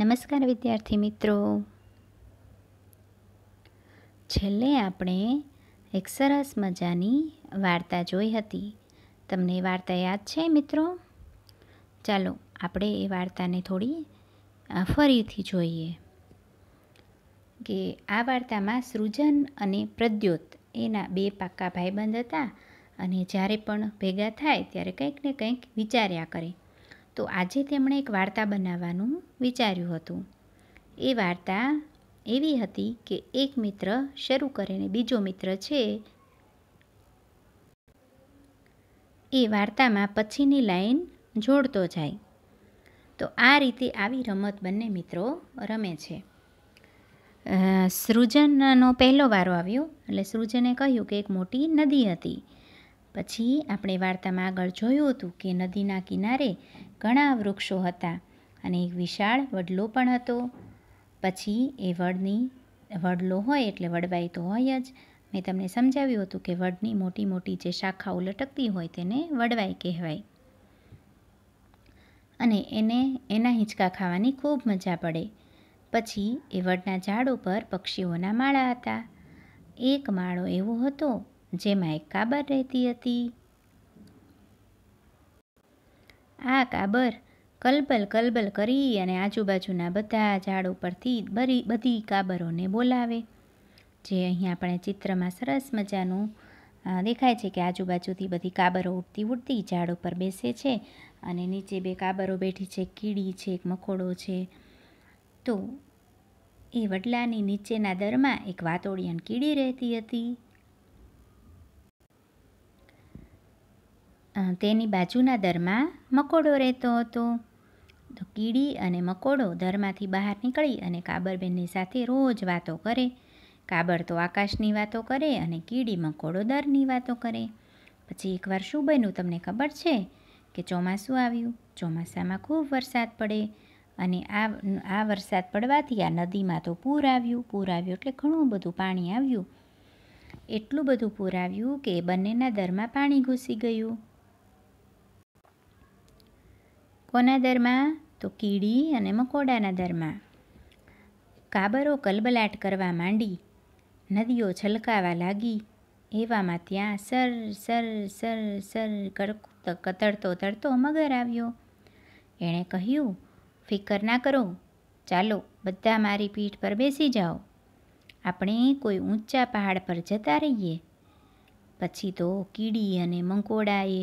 નમસ્કાર વિદ્યાર્થી મિત્રો છેલ્લે આપણે એક સરસ મજાની વાર્તા જોઈ હતી તમને એ વાર્તા યાદ છે મિત્રો ચાલો આપણે એ વાર્તાને થોડી ફરીથી જોઈએ કે આ વાર્તામાં સૃજન અને પ્રદ્યોત એના બે પાક્કા ભાઈબંધ હતા અને જ્યારે પણ ભેગા થાય ત્યારે કંઈક ને કંઈક વિચાર્યા કરે તો આજે તેમણે એક વાર્તા બનાવવાનું વિચાર્યું હતું એ વાર્તા એવી હતી કે એક મિત્ર શરૂ કરીને બીજો મિત્ર છે એ વાર્તામાં પછીની લાઈન જોડતો જાય તો આ રીતે આવી રમત બંને મિત્રો રમે છે સૃજનનો પહેલો વારો આવ્યો એટલે સૃજને કહ્યું કે એક મોટી નદી હતી પછી આપણે વાર્તામાં આગળ જોયું હતું કે નદીના કિનારે ઘણા વૃક્ષો હતા અને એક વિશાળ વડલો પણ હતો પછી એ વડની વડલો હોય એટલે વડવાઈ તો હોય જ મેં તમને સમજાવ્યું હતું કે વડની મોટી મોટી જે શાખાઓ લટકતી હોય તેને વડવાઈ કહેવાય અને એને એના હિંચકા ખાવાની ખૂબ મજા પડે પછી એ વડના ઝાડ ઉપર પક્ષીઓના માળા હતા એક માળો એવો હતો જેમાં એક કાબર રહેતી હતી આ કાબર કલબલ કલબલ કરી અને આજુબાજુના બધા ઝાડ ઉપરથી બરી બધી કાબરોને બોલાવે જે અહીંયા આપણે ચિત્રમાં સરસ મજાનું દેખાય છે કે આજુબાજુથી બધી કાબરો ઉડતી ઉડતી ઝાડ ઉપર બેસે છે અને નીચે બે કાબરો બેઠી છે કીડી છે એક મકોડો છે તો એ વડલાની નીચેના દરમાં એક વાતોડિયન કીડી રહેતી હતી તેની બાજુના દરમાં મકોડો રહેતો હતો તો કીડી અને મકોડો દરમાંથી બહાર નીકળી અને કાબરબેનની સાથે રોજ વાતો કરે કાબર તો આકાશની વાતો કરે અને કીડી મકોડો દરની વાતો કરે પછી એકવાર શું બન્યું તમને ખબર છે કે ચોમાસું આવ્યું ચોમાસામાં ખૂબ વરસાદ પડે અને આ આ વરસાદ પડવાથી આ નદીમાં તો પૂર આવ્યું પૂર આવ્યું એટલે ઘણું બધું પાણી આવ્યું એટલું બધું પૂર આવ્યું કે બંનેના દરમાં પાણી ઘૂસી ગયું કોના દરમાં તો કીડી અને મકોડાના દરમાં કાબરો કલબલાટ કરવા માંડી નદીઓ છલકાવા લાગી એવામાં ત્યાં સર સર સર સર કડક કતરતો તરતો મગર આવ્યો એણે કહ્યું ફિકર ના કરો ચાલો બધા મારી પીઠ પર બેસી જાઓ આપણે કોઈ ઊંચા પહાડ પર જતા રહીએ પછી તો કીડી અને મંકોડાએ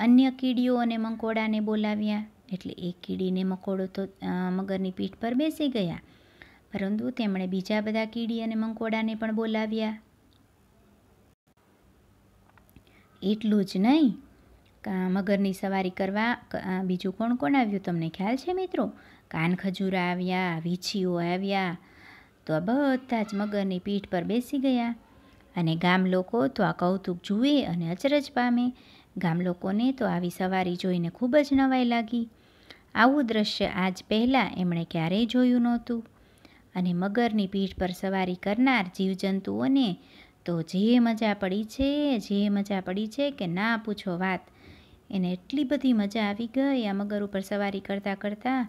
અન્ય કીડીઓ અને મકોડાને બોલાવ્યા એટલે એ કીડીને મકોડો તો મગરની પીઠ પર બેસી ગયા પરંતુ તેમણે બીજા બધા કીડી અને મંકોડાને પણ બોલાવ્યા એટલું જ નહીં મગરની સવારી કરવા બીજું કોણ કોણ આવ્યું તમને ખ્યાલ છે મિત્રો કાન ખજૂરા આવ્યા વીછીઓ આવ્યા તો આ બધા જ મગરની પીઠ પર બેસી ગયા અને ગામ લોકો તો આ કૌતુક જુએ અને અચરજ પામે ગામ લોકોને તો આવી સવારી જોઈને ખૂબ જ નવાઈ લાગી આવું દ્રશ્ય આજ પહેલાં એમણે ક્યારેય જોયું નહોતું અને મગરની પીઠ પર સવારી કરનાર જીવજંતુઓને તો જે મજા પડી છે જે મજા પડી છે કે ના પૂછો વાત એને એટલી બધી મજા આવી ગઈ આ મગર ઉપર સવારી કરતાં કરતાં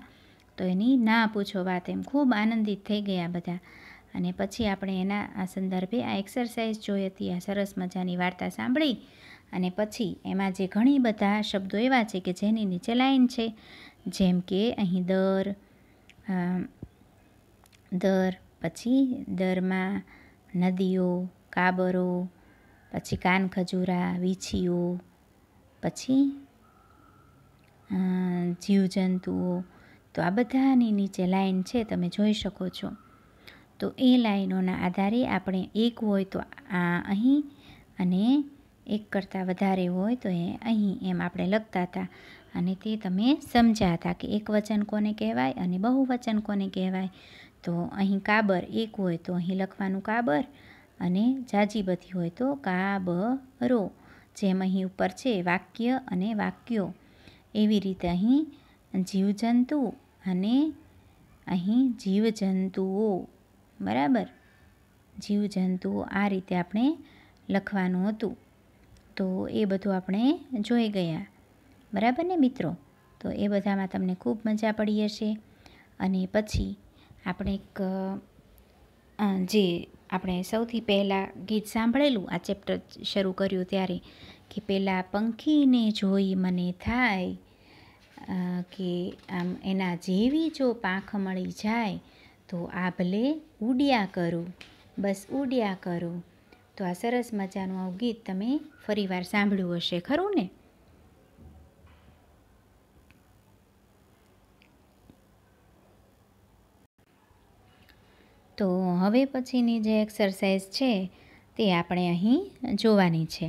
તો એની ના પૂછો વાત એમ ખૂબ આનંદિત થઈ ગયા બધા અને પછી આપણે એના આ સંદર્ભે આ એક્સરસાઇઝ જોઈ હતી આ સરસ મજાની વાર્તા સાંભળી અને પછી એમાં જે ઘણી બધા શબ્દો એવા છે કે જેની નીચે લાઈન છે જેમ કે અહીં દર દર પછી દરમાં નદીઓ કાબરો પછી કાનખજૂરા વીછીઓ પછી જીવજંતુઓ તો આ બધાની નીચે લાઈન છે તમે જોઈ શકો છો તો એ લાઈનોના આધારે આપણે એક હોય તો આ અહીં અને એક કરતાં વધારે હોય તો એ અહીં એમ આપણે લખતા હતા અને તે તમે સમજ્યા હતા કે એક વચન કોને કહેવાય અને બહુવચન કોને કહેવાય તો અહીં કાબર એક હોય તો અહીં લખવાનું કાબર અને જાજી બધી હોય તો કાબરો જેમ અહીં ઉપર છે વાક્ય અને વાક્યો એવી રીતે અહીં જીવજંતુ અને અહીં જીવજંતુઓ બરાબર જીવજંતુઓ આ રીતે આપણે લખવાનું હતું તો એ બધું આપણે જોઈ ગયા બરાબર ને મિત્રો તો એ બધામાં તમને ખૂબ મજા પડી હશે અને પછી આપણે એક જે આપણે સૌથી પહેલાં ગીત સાંભળેલું આ ચેપ્ટર શરૂ કર્યું ત્યારે કે પહેલાં પંખીને જોઈ મને થાય કે આમ એના જેવી જો પાંખ મળી જાય તો આભલે ઉડ્યા કરું બસ ઉડ્યા કરું તો આ સરસ મજાનું આવું ગીત તમે ફરીવાર સાંભળ્યું હશે ખરું ને તો હવે પછીની જે એક્સરસાઇઝ છે તે આપણે અહીં જોવાની છે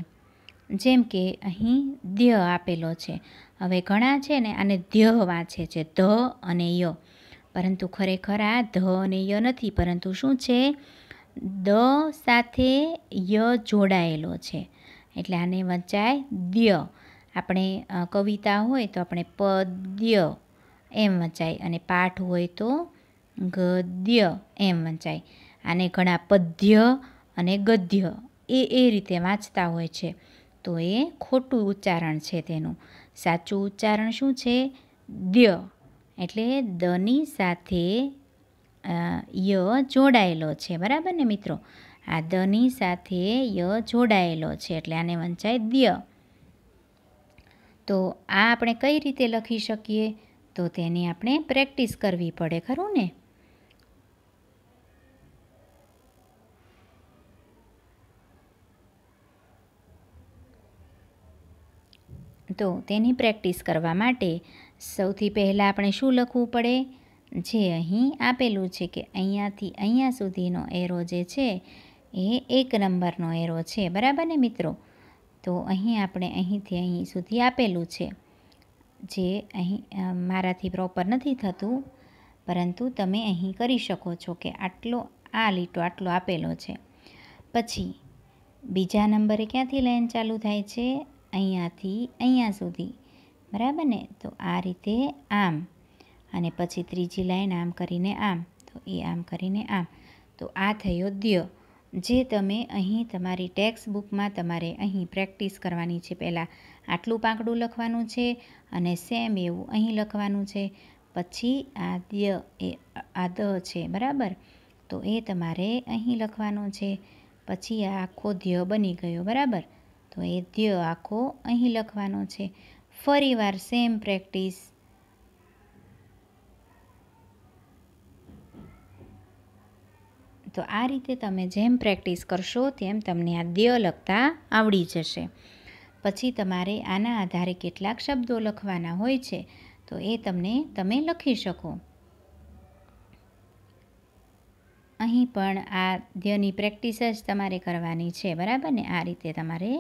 જેમ કે અહીં ધ્ય આપેલો છે હવે ઘણા છે ને આને દ્ય વાંચે છે ધ અને ય પરંતુ ખરેખર આ ધ અને ય નથી પરંતુ શું છે દ સાથે ય જોડાયેલો છે એટલે આને વંચાય દ્ય આપણે કવિતા હોય તો આપણે પદ્ય એમ વંચાય અને પાઠ હોય તો ગદ્ય એમ વંચાય આને ઘણા પદ્ય અને ગદ્ય એ એ રીતે વાંચતા હોય છે તો એ ખોટું ઉચ્ચારણ છે તેનું સાચું ઉચ્ચારણ શું છે દ્ય એટલે દની સાથે ય જોડાયેલો છે બરાબર ને મિત્રો આ દની સાથે ય જોડાયેલો છે એટલે આને વંચાય દ્ય તો આ આપણે કઈ રીતે લખી શકીએ તો તેની આપણે પ્રેક્ટિસ કરવી પડે ખરું ને તો તેની પ્રેક્ટિસ કરવા માટે સૌથી પહેલાં આપણે શું લખવું પડે જે અહીં આપેલું છે કે અહીંયાથી અહીંયા સુધીનો એરો જે છે એ એક નંબરનો એરો છે બરાબર ને મિત્રો તો અહીં આપણે અહીંથી અહીં સુધી આપેલું છે જે અહીં મારાથી પ્રોપર નથી થતું પરંતુ તમે અહીં કરી શકો છો કે આટલો આ લીટો આટલો આપેલો છે પછી બીજા નંબરે ક્યાંથી લાઈન ચાલુ થાય છે અહીંયાથી અહીંયા સુધી બરાબર ને તો આ રીતે આમ અને પછી ત્રીજી લાઈન આમ કરીને આમ તો એ આમ કરીને આમ તો આ થયો દ્ય જે તમે અહીં તમારી ટેક્સ્ટ બુકમાં તમારે અહીં પ્રેક્ટિસ કરવાની છે પહેલાં આટલું પાંકડું લખવાનું છે અને સેમ એવું અહીં લખવાનું છે પછી આ દ્ય એ આ દ છે બરાબર તો એ તમારે અહીં લખવાનું છે પછી આ આખો ધ્ય બની ગયો બરાબર તો એ ધ્ય આખો અહીં લખવાનો છે ફરીવાર સેમ પ્રેક્ટિસ તો આ રીતે તમે જેમ પ્રેક્ટિસ કરશો તેમ તમને આ દ્ય લખતા આવડી જશે પછી તમારે આના આધારે કેટલાક શબ્દો લખવાના હોય છે તો એ તમને તમે લખી શકો અહીં પણ આ ધ્યની પ્રેક્ટિસ જ તમારે કરવાની છે બરાબર ને આ રીતે તમારે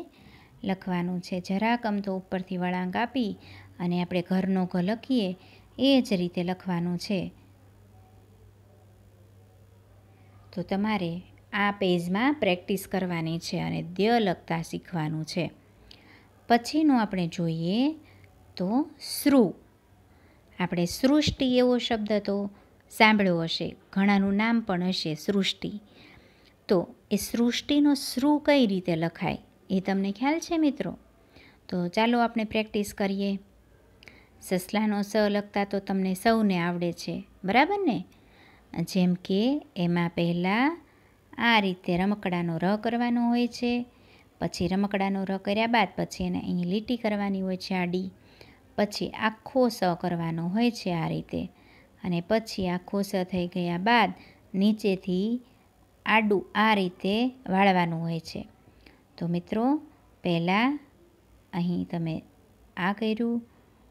લખવાનું છે જરાક અમ તો ઉપરથી વળાંક આપી અને આપણે ઘરનો ઘ લખીએ એ જ રીતે લખવાનું છે તો તમારે આ પેજમાં પ્રેક્ટિસ કરવાની છે અને દ્ય લખતા શીખવાનું છે પછીનું આપણે જોઈએ તો શ્રુ આપણે સૃષ્ટિ એવો શબ્દ તો સાંભળ્યો હશે ઘણાનું નામ પણ હશે સૃષ્ટિ તો એ સૃષ્ટિનો શ્રુ કઈ રીતે લખાય એ તમને ખ્યાલ છે મિત્રો તો ચાલો આપણે પ્રેક્ટિસ કરીએ સસલાનો સ લખતા તો તમને સૌને આવડે છે બરાબર ને જેમ કે એમાં પહેલાં આ રીતે રમકડાનો ર કરવાનો હોય છે પછી રમકડાનો ર કર્યા બાદ પછી એને અહીં લીટી કરવાની હોય છે આડી પછી આખો સ કરવાનો હોય છે આ રીતે અને પછી આખો સ થઈ ગયા બાદ નીચેથી આડું આ રીતે વાળવાનું હોય છે તો મિત્રો પહેલાં અહીં તમે આ કર્યું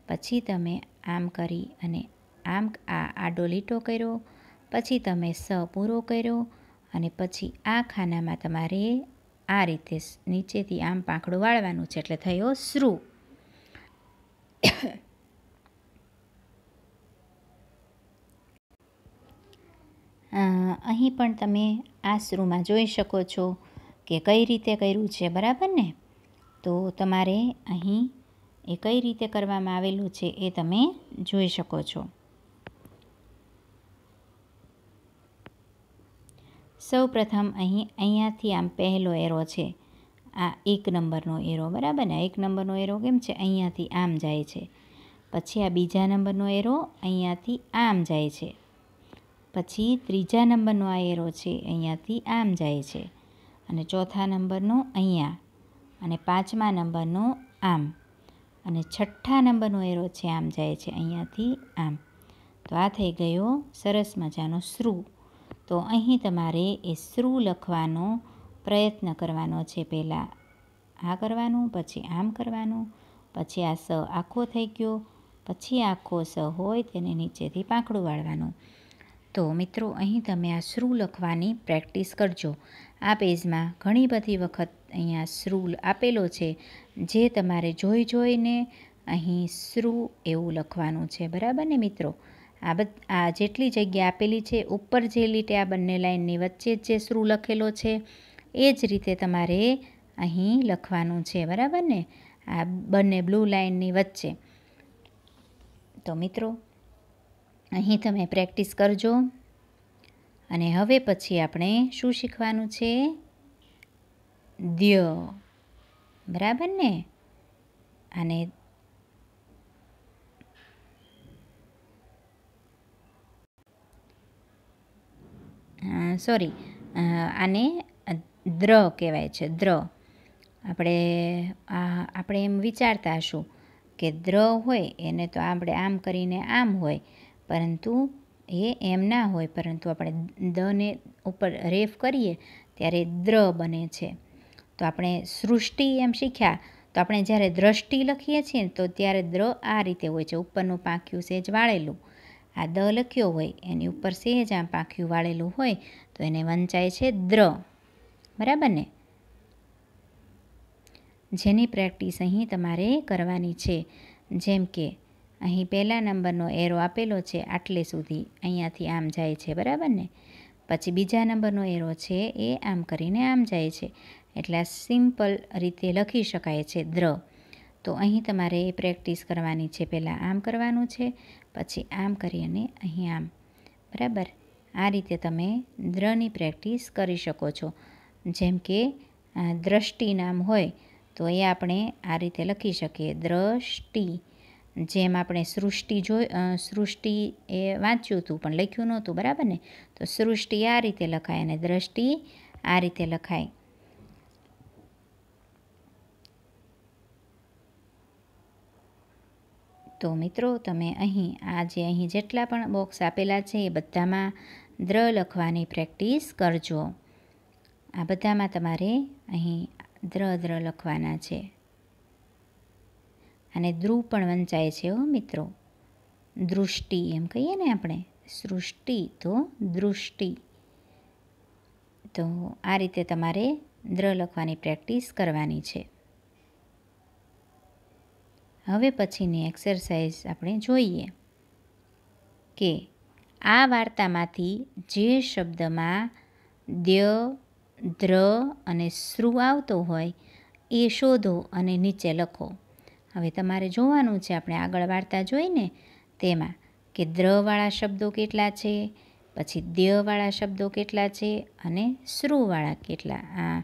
પછી તમે આમ કરી અને આમ આ આડો લીટો કર્યો પછી તમે સ પૂરો કર્યો અને પછી આ ખાનામાં તમારે આ રીતે નીચેથી આમ પાંખડું વાળવાનું છે એટલે થયો શ્રુ અહીં પણ તમે આ શ્રુમાં જોઈ શકો છો કે કઈ રીતે કર્યું છે બરાબર ને તો તમારે અહીં એ કઈ રીતે કરવામાં આવેલું છે એ તમે જોઈ શકો છો સૌ પ્રથમ અહીં અહીંયાથી આમ પહેલો એરો છે આ એક નંબરનો એરો બરાબર ને એક નંબરનો એરો કેમ છે અહીંયાથી આમ જાય છે પછી આ બીજા નંબરનો એરો અહીંયાથી આમ જાય છે પછી ત્રીજા નંબરનો આ એરો છે અહીંયાથી આમ જાય છે અને ચોથા નંબરનો અહીંયા અને પાંચમા નંબરનો આમ અને છઠ્ઠા નંબરનો એરો છે આમ જાય છે અહીંયાથી આમ તો આ થઈ ગયો સરસ મજાનો શ્રુ તો અહીં તમારે એ શ્રુ લખવાનો પ્રયત્ન કરવાનો છે પહેલાં આ કરવાનું પછી આમ કરવાનું પછી આ સ આખો થઈ ગયો પછી આખો સ હોય તેને નીચેથી પાંખડું વાળવાનું તો મિત્રો અહીં તમે આ શ્રુ લખવાની પ્રેક્ટિસ કરજો આ પેજમાં ઘણી બધી વખત અહીંયા શ્રુ આપેલો છે જે તમારે જોઈ જોઈને અહીં શ્રુ એવું લખવાનું છે બરાબર ને મિત્રો આ બધ આ જેટલી જગ્યા આપેલી છે ઉપર જે લીટે આ બંને લાઇનની વચ્ચે જે શ્રુ લખેલો છે એ જ રીતે તમારે અહીં લખવાનું છે બરાબર ને આ બંને બ્લુ લાઇનની વચ્ચે તો મિત્રો અહીં તમે પ્રેક્ટિસ કરજો અને હવે પછી આપણે શું શીખવાનું છે દ્ય બરાબર ને અને સોરી આને દ્ર કહેવાય છે દ્ર આપણે આપણે એમ વિચારતા હશું કે દ્ર હોય એને તો આપણે આમ કરીને આમ હોય પરંતુ એ એમ ના હોય પરંતુ આપણે દને ઉપર રેફ કરીએ ત્યારે દ્ર બને છે તો આપણે સૃષ્ટિ એમ શીખ્યા તો આપણે જ્યારે દ્રષ્ટિ લખીએ છીએ તો ત્યારે દ્ર આ રીતે હોય છે ઉપરનું પાંખિયું સેજ વાળેલું આ દ લખ્યો હોય એની ઉપર સહેજ આમ પાંખ્યું વાળેલું હોય તો એને વંચાય છે દ્ર બરાબર ને જેની પ્રેક્ટિસ અહીં તમારે કરવાની છે જેમ કે અહીં પહેલા નંબરનો એરો આપેલો છે આટલે સુધી અહીંયાથી આમ જાય છે બરાબર ને પછી બીજા નંબરનો એરો છે એ આમ કરીને આમ જાય છે એટલે સિમ્પલ રીતે લખી શકાય છે દ્ર તો અહીં તમારે એ પ્રેક્ટિસ કરવાની છે પહેલાં આમ કરવાનું છે પછી આમ કરી અને અહીં આમ બરાબર આ રીતે તમે દ્રની પ્રેક્ટિસ કરી શકો છો જેમ કે દ્રષ્ટિ નામ હોય તો એ આપણે આ રીતે લખી શકીએ દ્રષ્ટિ જેમ આપણે સૃષ્ટિ જોઈ સૃષ્ટિ એ વાંચ્યું હતું પણ લખ્યું નહોતું બરાબર ને તો સૃષ્ટિ આ રીતે લખાય અને દ્રષ્ટિ આ રીતે લખાય તો મિત્રો તમે અહીં આજે અહીં જેટલા પણ બોક્સ આપેલા છે એ બધામાં દ્ર લખવાની પ્રેક્ટિસ કરજો આ બધામાં તમારે અહીં દ્ર દ્ર લખવાના છે અને ધ્રુવ પણ વંચાય છે હો મિત્રો દૃષ્ટિ એમ કહીએ ને આપણે સૃષ્ટિ તો દૃષ્ટિ તો આ રીતે તમારે દ્ર લખવાની પ્રેક્ટિસ કરવાની છે હવે પછીની એક્સરસાઇઝ આપણે જોઈએ કે આ વાર્તામાંથી જે શબ્દમાં દ્ય દ્ર અને શ્રુ આવતો હોય એ શોધો અને નીચે લખો હવે તમારે જોવાનું છે આપણે આગળ વાર્તા જોઈને તેમાં કે દ્રવાળા શબ્દો કેટલા છે પછી દ્યવાળા શબ્દો કેટલા છે અને શ્રુવાળા કેટલા આ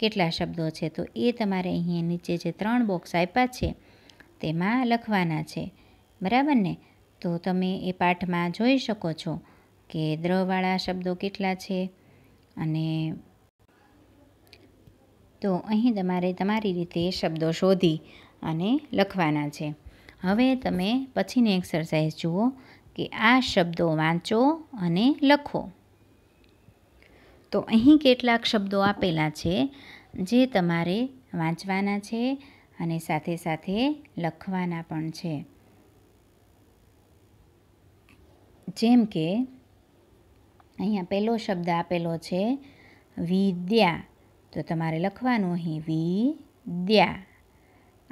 કેટલા શબ્દો છે તો એ તમારે અહીંયા નીચે જે ત્રણ બોક્સ આપ્યા છે તેમાં લખવાના છે બરાબર ને તો તમે એ પાઠમાં જોઈ શકો છો કે દ્રવાળા શબ્દો કેટલા છે અને તો અહીં તમારે તમારી રીતે શબ્દો શોધી અને લખવાના છે હવે તમે પછીની એક્સરસાઇઝ જુઓ કે આ શબ્દો વાંચો અને લખો તો અહીં કેટલાક શબ્દો આપેલા છે જે તમારે વાંચવાના છે અને સાથે સાથે લખવાના પણ છે જેમ કે અહીંયા પહેલો શબ્દ આપેલો છે વિદ્યા તો તમારે લખવાનું અહીં વિદ્યા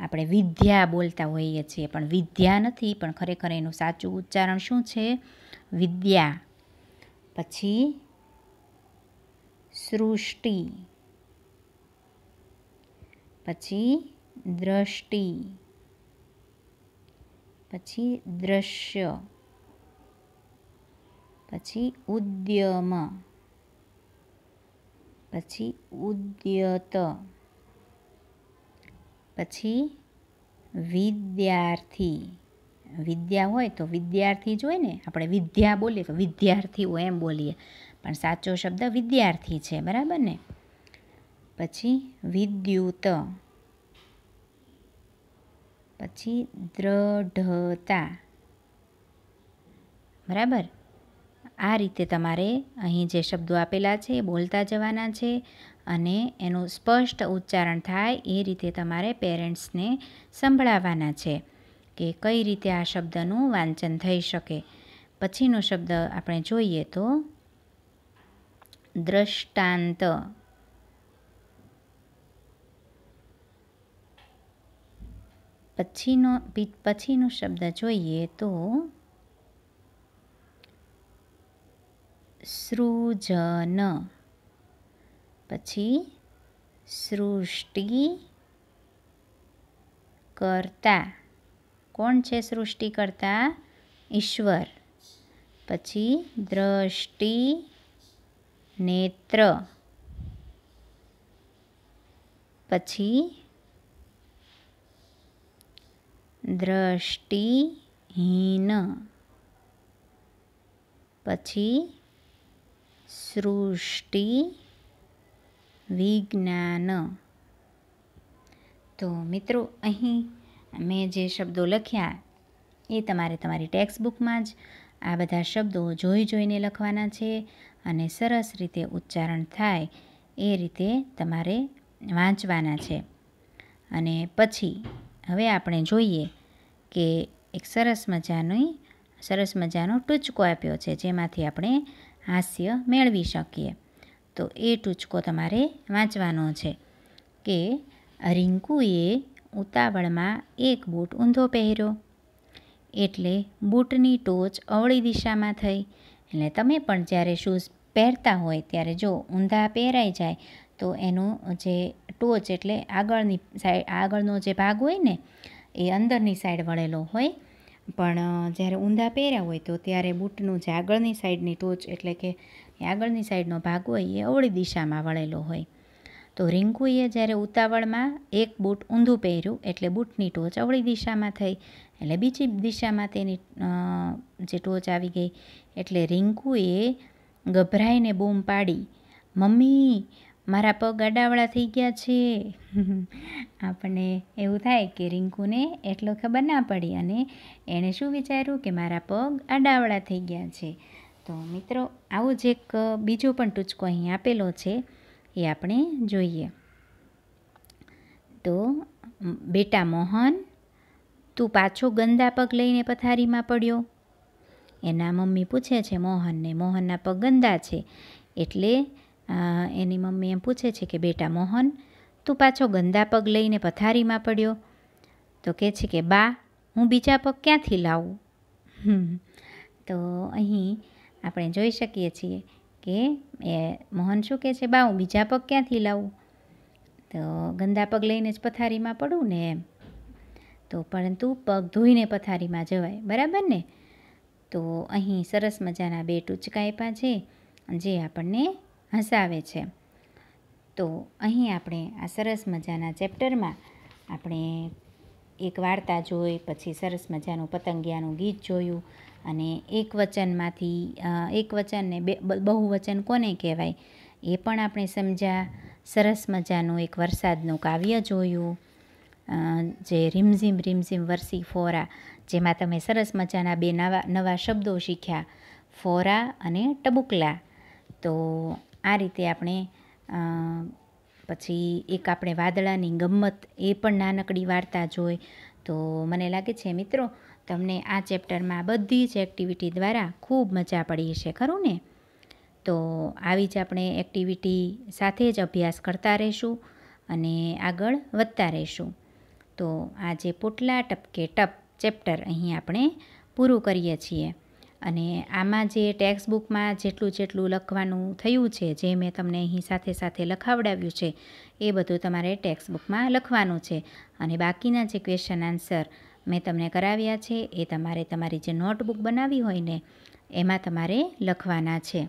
આપણે વિદ્યા બોલતા હોઈએ છીએ પણ વિદ્યા નથી પણ ખરેખર એનું સાચું ઉચ્ચારણ શું છે વિદ્યા પછી સૃષ્ટિ પછી દ્રષ્ટિ પછી દ્રશ્ય પછી ઉદ્યમ પછી ઉદ્યત પછી વિદ્યાર્થી વિદ્યા હોય તો વિદ્યાર્થી જ હોય ને આપણે વિદ્યા બોલીએ તો વિદ્યાર્થીઓ એમ બોલીએ પણ સાચો શબ્દ વિદ્યાર્થી છે બરાબર ને પછી વિદ્યુત પછી દ્રઢતા બરાબર આ રીતે તમારે અહીં જે શબ્દો આપેલા છે એ બોલતા જવાના છે અને એનું સ્પષ્ટ ઉચ્ચારણ થાય એ રીતે તમારે પેરેન્ટ્સને સંભળાવવાના છે કે કઈ રીતે આ શબ્દનું વાંચન થઈ શકે પછીનો શબ્દ આપણે જોઈએ તો દ્રષ્ટાંત પછીનો પછીનો શબ્દ જોઈએ તો સૃજન પછી સૃષ્ટિ કરતા કોણ છે સૃષ્ટિ કરતા ઈશ્વર પછી દ્રષ્ટિ નેત્ર પછી દ્રષ્ટિહીન પછી સૃષ્ટિ વિજ્ઞાન તો મિત્રો અહીં મેં જે શબ્દો લખ્યા એ તમારે તમારી ટેક્સ્ટ બુકમાં જ આ બધા શબ્દો જોઈ જોઈને લખવાના છે અને સરસ રીતે ઉચ્ચારણ થાય એ રીતે તમારે વાંચવાના છે અને પછી હવે આપણે જોઈએ કે એક સરસ મજાની સરસ મજાનો ટૂચકો આપ્યો છે જેમાંથી આપણે હાસ્ય મેળવી શકીએ તો એ ટૂચકો તમારે વાંચવાનો છે કે રિંકુએ ઉતાવળમાં એક બૂટ ઊંધો પહેર્યો એટલે બૂટની ટોચ અવળી દિશામાં થઈ એટલે તમે પણ જ્યારે શૂઝ પહેરતા હોય ત્યારે જો ઊંધા પહેરાઈ જાય તો એનું જે ટોચ એટલે આગળની સાઈડ આગળનો જે ભાગ હોય ને એ અંદરની સાઈડ વળેલો હોય પણ જ્યારે ઊંધા પહેર્યા હોય તો ત્યારે બૂટનું જે આગળની સાઈડની ટોચ એટલે કે આગળની સાઈડનો ભાગ હોય એ અવળી દિશામાં વળેલો હોય તો રિંકુએ જ્યારે ઉતાવળમાં એક બૂટ ઊંધું પહેર્યું એટલે બૂટની ટોચ અવળી દિશામાં થઈ એટલે બીજી દિશામાં તેની જે ટોચ આવી ગઈ એટલે રિંકુએ ગભરાઈને બૂમ પાડી મમ્મી મારા પગ આડાવડા થઈ ગયા છે આપણને એવું થાય કે રિંકુને એટલો ખબર ના પડી અને એણે શું વિચાર્યું કે મારા પગ આડાવડા થઈ ગયા છે તો મિત્રો આવો જ એક બીજો પણ ટૂચકો અહીં આપેલો છે એ આપણે જોઈએ તો બેટા મોહન તું પાછો ગંદા પગ લઈને પથારીમાં પડ્યો એના મમ્મી પૂછે છે મોહનને મોહનના પગ ગંદા છે એટલે એની મમ્મી એમ પૂછે છે કે બેટા મોહન તું પાછો ગંદા પગ લઈને પથારીમાં પડ્યો તો કહે છે કે બા હું બીજા પગ ક્યાંથી લાવું તો અહીં આપણે જોઈ શકીએ છીએ કે એ મોહન શું કહે છે બા હું બીજા પગ ક્યાંથી લાવું તો ગંદા પગ લઈને જ પથારીમાં પડું ને એમ તો પરંતુ પગ ધોઈને પથારીમાં જવાય બરાબર ને તો અહીં સરસ મજાના બે ટૂચકા આપ્યા છે જે આપણને હસાવે છે તો અહીં આપણે આ સરસ મજાના ચેપ્ટરમાં આપણે એક વાર્તા જોઈ પછી સરસ મજાનું પતંગિયાનું ગીત જોયું અને એક વચનમાંથી એક વચનને બે બહુવચન કોને કહેવાય એ પણ આપણે સમજ્યા સરસ મજાનું એક વરસાદનું કાવ્ય જોયું જે રીમઝીમ રીમઝીમ વરસી ફોરા જેમાં તમે સરસ મજાના બે નવા નવા શબ્દો શીખ્યા ફોરા અને ટબુકલા તો આ રીતે આપણે પછી એક આપણે વાદળાની ગમ્મત એ પણ નાનકડી વાર્તા જોઈ તો મને લાગે છે મિત્રો તમને આ ચેપ્ટરમાં બધી જ એક્ટિવિટી દ્વારા ખૂબ મજા પડી હશે ખરું ને તો આવી જ આપણે એક્ટિવિટી સાથે જ અભ્યાસ કરતા રહીશું અને આગળ વધતા રહીશું તો આજે પોટલા ટપકે ટપ ચેપ્ટર અહીં આપણે પૂરું કરીએ છીએ અને આમાં જે ટેક્સ્ટ બુકમાં જેટલું જેટલું લખવાનું થયું છે જે મેં તમને અહીં સાથે સાથે લખાવડાવ્યું છે એ બધું તમારે ટેક્સ્ટ બુકમાં લખવાનું છે અને બાકીના જે ક્વેશ્ચન આન્સર મેં તમને કરાવ્યા છે એ તમારે તમારી જે નોટબુક બનાવી હોય ને એમાં તમારે લખવાના છે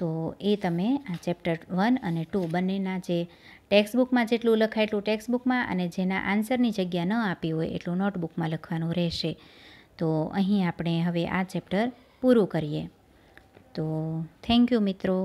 તો એ તમે આ ચેપ્ટર વન અને ટુ બંનેના જે ટેક્સ બુકમાં જેટલું લખાય એટલું ટેક્સ બુકમાં અને જેના આન્સરની જગ્યા ન આપી હોય એટલું નોટબુકમાં લખવાનું રહેશે તો અહીં આપણે હવે આ ચેપ્ટર પૂરું કરીએ તો થેન્ક યુ મિત્રો